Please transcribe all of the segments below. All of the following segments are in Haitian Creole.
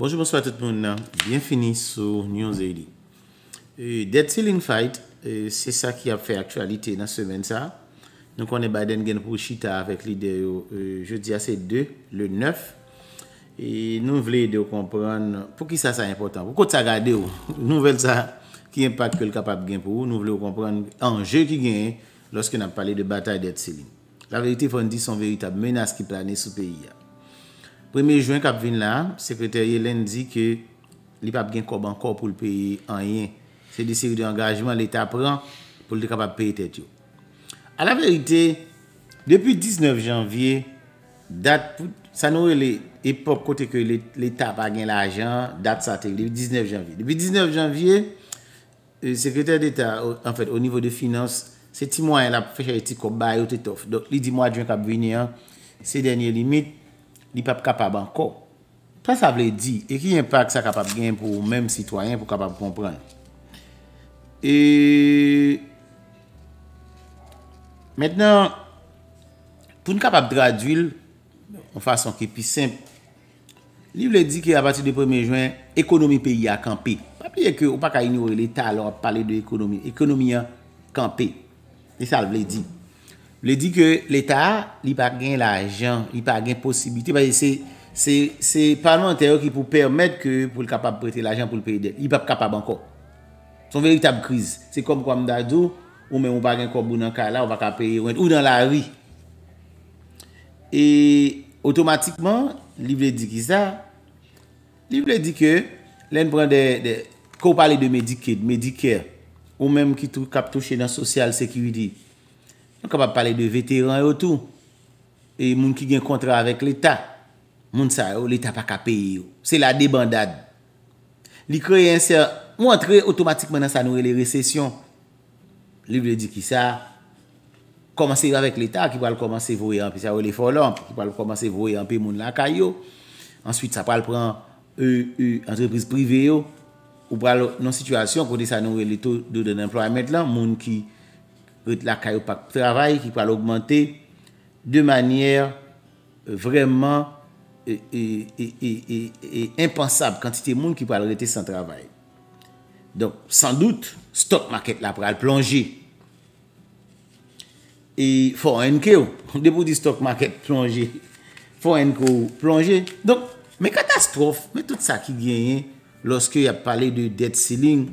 Bonjour, bonsoir tout le monde. Bien fini sur New Zealand. Euh, Dead Ceiling Fight, euh, c'est ça qui a fait actualité dans ce semaine-là. Nous connaissons Biden qui a gagné pour Chita avec l'idée de jeudi à 7-2, le 9. Et nous voulons aider à comprendre, pour qui ça c'est important, pourquoi ça a gardé, nous voulons ça, qui impacte, quel capable gagne pour nous. Nous voulons comprendre enjeux qui gagne lorsqu'on a parlé de bataille Dead Ceiling. La vérité, faut nous dire, c'est une véritable menace qui plaît dans ce pays-là. 1er juan kap vin la, sekreter Yellen di ke li pap gen kob ankor pou l'peyi an yen. Se de seri de engajman l'Etat pran pou l'e kap ap peyi tet yo. A la verite, depi 19 janvye, dat, sa nou e le epok kote ke l'Etat ap agen l'ajan, dat sa te, depi 19 janvye. Depi 19 janvye, euh, sekreter d'Etat, en fet, o nivou de finans, se ti mwayen la fèche eti kob baye ou te tof. Li di mwayen kap vin yan, se denye limit, li pa pou kapab anko. Pan sa vle di, e ki yon pa ksa kapab gen pou ou menm sitwayen pou kapab kompran. E... Mètenan, pou nou kapab tradwil ou fason ki pi simple, li vle di ki a pati de 1e jwen ekonomi peyi a kampe. Pa piye ke ou pa ka inyo l'eta alor pale de ekonomi. Ekonomi a kampe. E sa vle di. Vle di ke l'Etat li pa gen l'ajan, li pa gen posibiti. Se parlemente yo ki pou permette ke pou li kapap prete l'ajan pou li prete den, li pa kapap anko. Son veritab kriz. Se kom kwa mda do, ou men ou pa gen kobou nan ka la, ou pa kapap prete ou nan la ri. E otomatikman, li vle di ki sa, li vle di ke, len pran de, ko pale de Medicaid, Medicare, ou men ki kap touche nan Social Security, Nou kapap pale de veteran yo tou. E moun ki gen kontra avèk l'Etat. Moun sa yo l'Etat pa kape yo. Se la debandade. Li kreye se montre otomatikman nan sa noue le resesyon. Li ble di ki sa komanse yo avèk l'Etat ki pal komanse voyanpe. Sa yo le folan ki pal komanse voyanpe moun la kayo. Answit sa pal pran e, e, entreprise prive yo. Ou pran nan situasyon kote sa noue l'Etat de den employement lan. Moun ki la kayopak travay, ki pral augmente de manyer euh, vreman e impensab kantite moun ki pral rete san travay. Donk, san dout, stok maket la pral plonje. E, fò anke ou, depo di stok maket plonje, fò anke ou plonje. Donk, me katastrof, me tout sa ki ganyen, loske ap pale de debt ceiling,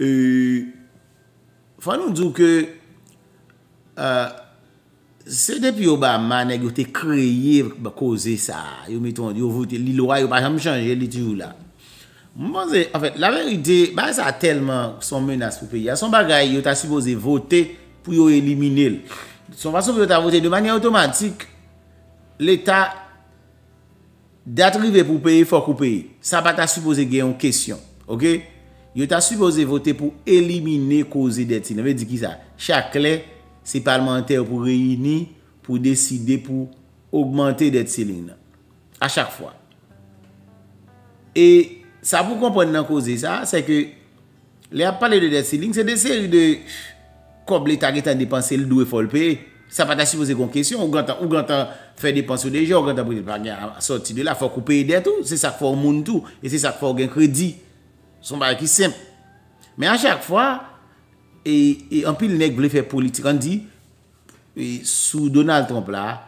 e, Fwa nou djou ke, euh, se depi yo ba mane yo te kreye bakoze sa, yo meton, yo vote li lora, yo pa chanm chanje, li tijou la. Mwen zè, an fèt, la veri de, ba zè a telman son menas pou peyi. A son bagay, yo ta suppose vote pou yo elimine l. Son fason pou yo ta vote de manye otomatik, l'Etat datrive pou peyi, fok pou peyi. Sa ba ta suppose gen yon kesyon, ok? yo ta suppose vote pou elimine kouze det siling nan. Ve di ki sa? Chak le, se parlementer pou reyini, pou deside pou augmente det siling nan. A chak fwa. E sa pou kompon nan kouze sa, se ke le ap pale de det siling, se dese de koble ta getan depanse l do e folpe, sa pa ta suppose kon kesyon, ou ganta fè depanse ou deje, ou ganta bwene pa gen a soti de la fok ou pe det ou, se sa fok moun tou, se sa fok gen kredi, Son baki semp. Men a chak fwa, e, e anpil nek blefe politik, an di, e, sou Donald Trump la,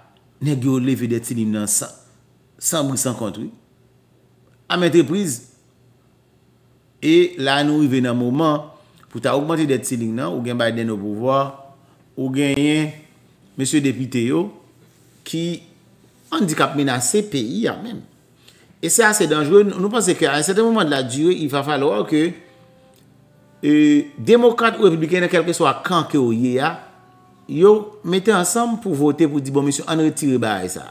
nek yo leve detilin nan 100% kontri, an mète priz. E la nou yve nan mouman, pou ta augmante detilin nan, ou gen Biden ou pouvoi, ou gen yè, Mèche depite yo, ki, an dikap mena se peyi ya menm. Et ça c'est dangereux, nous pensez qu'à un certain moment de la durée, il va falloir que euh, démocrates ou républicaines, quel que soit le camp qu'il y a, mettent ensemble pour voter pour dire bon monsieur, on retire pas ça.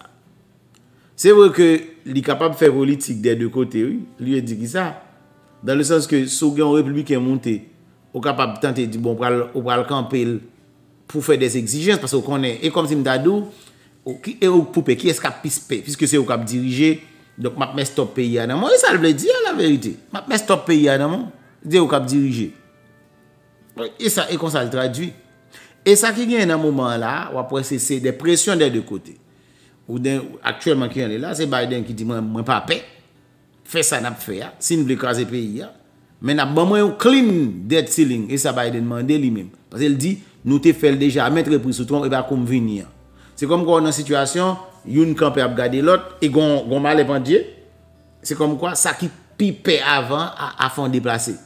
C'est vrai que l'incapable fait politique des deux côtés, lui a dit ça, dans le sens que saugant républicain monté, ou capable tenter de prendre bon, le camp pour faire des exigences, parce qu'on connaît, et comme c'est une dadou, et ou pouper, qui est-ce qu'a pispé, puisque c'est ou capable de diriger? Dok map mè stop pe ya nan mè? E sa l vè di ya la vèritè. Map mè stop pe ya nan mè? De ou kap dirije. E sa e kon sa l tradwi. E sa ki gen nan mouman la, wap wè se se depresyon de de kote. Ou den, akchèlman ki gen de la, se Biden ki di, mwen pa pe, fe sa nap fe ya, si mwen vè kaze pe ya, mè nap ban mwen yo klim de tse ling. E sa Biden mande li mèm. Pas el di, nou te fel deja, mè tre prisouton, e ba kon vè ni ya. Se kon mè kon nan sitwasyon, mè nan mè, youn kan pe ap gade lot, e gon mal epan diye, se kom kwa sa ki pipe avan afan deplase.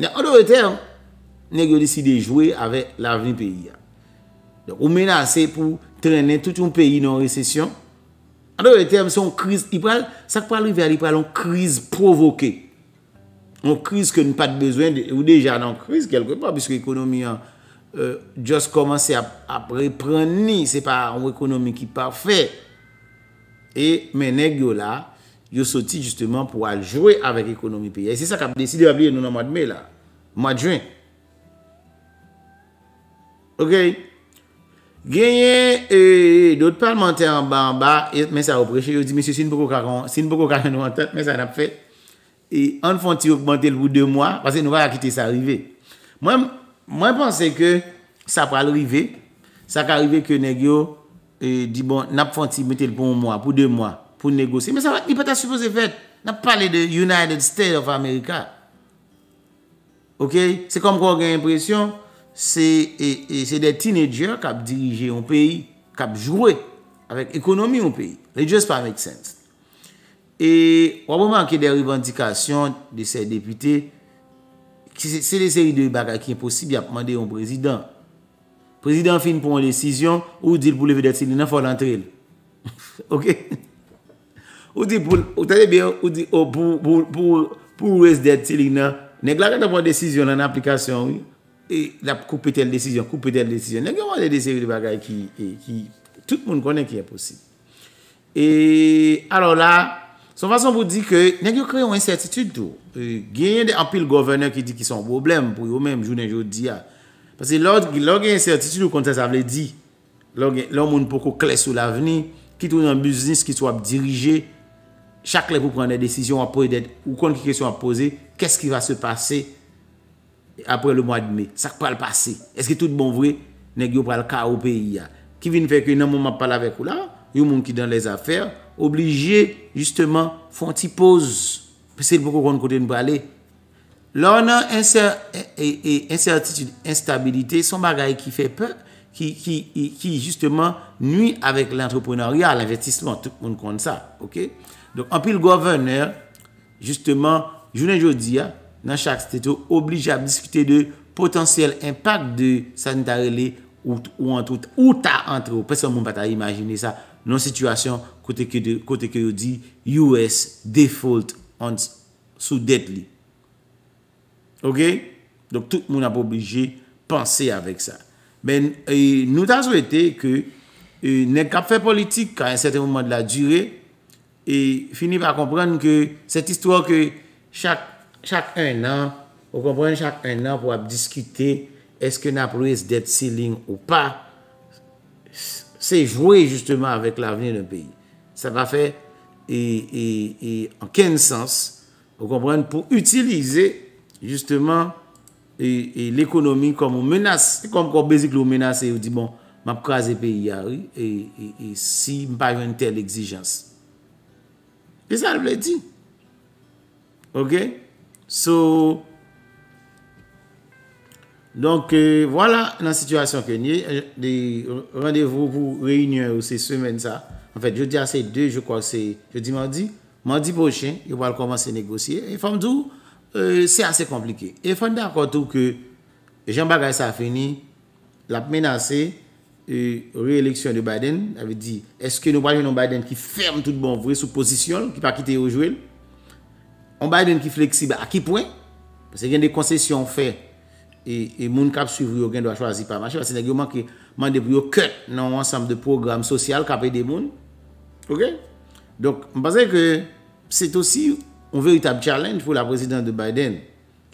An do reten, neg yo deside jwe ave l'aveni peyi. Ou menase pou trenne tout yon peyi nan resesyon, an do reten, se yon kriz, sa kwa li veri, yon kriz provoke. Yon kriz ke nou pat bezwen, ou deja nan kriz kelko, yon ekonomi yon jòs komanse ap reprenni, se pa ou ekonomi ki pa fe, e menè gyo la, yo soti justement pou al jowe avèk ekonomi pe ya, e se sa kap desi, di ap liye nou nan matme la, matjwen, ok, genyen, e, dòt palmente an ba an ba, men sa opreche, yo di, mè se sin pou kou karon, sin pou kou karon nou an tat, men sa nap fe, e, an fonte yo pwante lwou dè mwa, pase nou va akite sa rive, mwen, Mwen panse ke sa pral rive, sa ka rive ke negyo e, di bon nap fanti metel pou mwen, pou 2 mwen, pou negose. Men sa wak ni pata supo se fet, nap pale de United States of America. Ok, se kom kon gen impresyon, e, e, se de teenager kap dirije ou peyi, kap jwwe, avek ekonomi ou peyi. Rejou se pa make sense. E wap wak manke de revantikasyon de se depitey. Se de seri de bagay ki yon posibi ap mande yon prezident. Prezident fin pou an desisyon, ou di pou leve det silik nan fòl antre il. Ok? Ou di pou, ou tade bi, ou di pou, pou, pou, pou, pou ou es det silik nan. Nèk la kète pou an desisyon nan aplikasyon yon. E la koupè tel desisyon, koupè tel desisyon. Nèk yon mande de seri de bagay ki, ki, e, ki, tout moun konen ki yon posibi. E, alò la, son fason pou di ke, nèk yon kreyon en certitude dò. Euh, gen yon de ampil governor ki di ki son problem pou yo menm, jounen joun di ya. Pase lor gen yon certitude ou konten sa vle di, lor moun pou kou kles ou la veni, ki tou yon business ki sou ap dirije, chak lè pou pran de desisyon apre dede, ou kon ki kresyon ap pose, kesk ki va se pase apre le mwa di me, sak pal pase, eske tout bon vwe, nek yo pral ka ou peyi ya. Ki vin fèk yon nan moun mapal avek ou la, yon moun ki dan les afer, oblige justement fon ti pose Pese pou kon kon kote nou prale. Lò nan enser et ensertitude, instabilite, son bagay ki fe pe, ki justement nui avèk l'entreprenaryal, l'investissement, tout moun kon sa, ok? Anpil governor, justement, jounen jodi ya, nan chak steto, oblijab diskute de potensiyel impak de sanitarile ou ta antre, ou pesan moun pata imajine sa, nan situasyon kote kyo di US default sou det li. Ok? Donc tout le monde n'a pas obligé penser avec ça. Ben, euh, nous t'en souhaiter que euh, n'est qu'à faire politique quand un certain moment de la durée et finir par comprendre que cette histoire que chaque un an, on comprend chaque un an pour discuter est-ce que n'a prouvé ce debt ceiling ou pas, c'est jouer justement avec l'avenir d'un pays. Ça va faire e en ken sens pou kompren pou utilize justeman e l'ekonomi kom ou menas kom kon bezik lou menas e ou di bon map kaze pe yari e si mpa yon tel exijans pe sa l vle di ok so donk wala euh, nan situasyon ke nye euh, randevou pou reynyon ou se semen sa En fèt, jò di a se dè, jò kwa se, jò di mandi, mandi pochè, jò pal koman se negosye. E fèm dè, c'è asè komplike. E fèm dè akotou ke, jè mbaga sa fèni, la menase, euh, re-eleksyon de Biden, avè di, eske nou wajen nou Biden ki fèm tout bon vwe sou posisyon, ki pa kite yo jwèl, ou Biden ki fleksib a ki pwen, se gen de konsesyon fè, e moun kap su vwe yo gen do a chwazi pa machè, se neg yo man de vwe yo kèt nan wansam de program sosyal kapè de moun, Ok? Donc, m'pazèk, c'est aussi un véritable challenge pou la présidente de Biden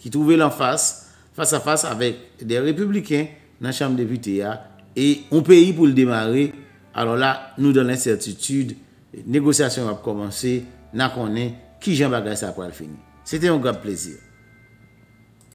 ki trouvè l'en face, face à face avèk des républicains nan chambre député ya et on paye pou l'démarrer alors là, nou dan l'incertitude négociasyon ap komanse nan konen ki jen bagasse akwa al fini. C'était un grave plaisir.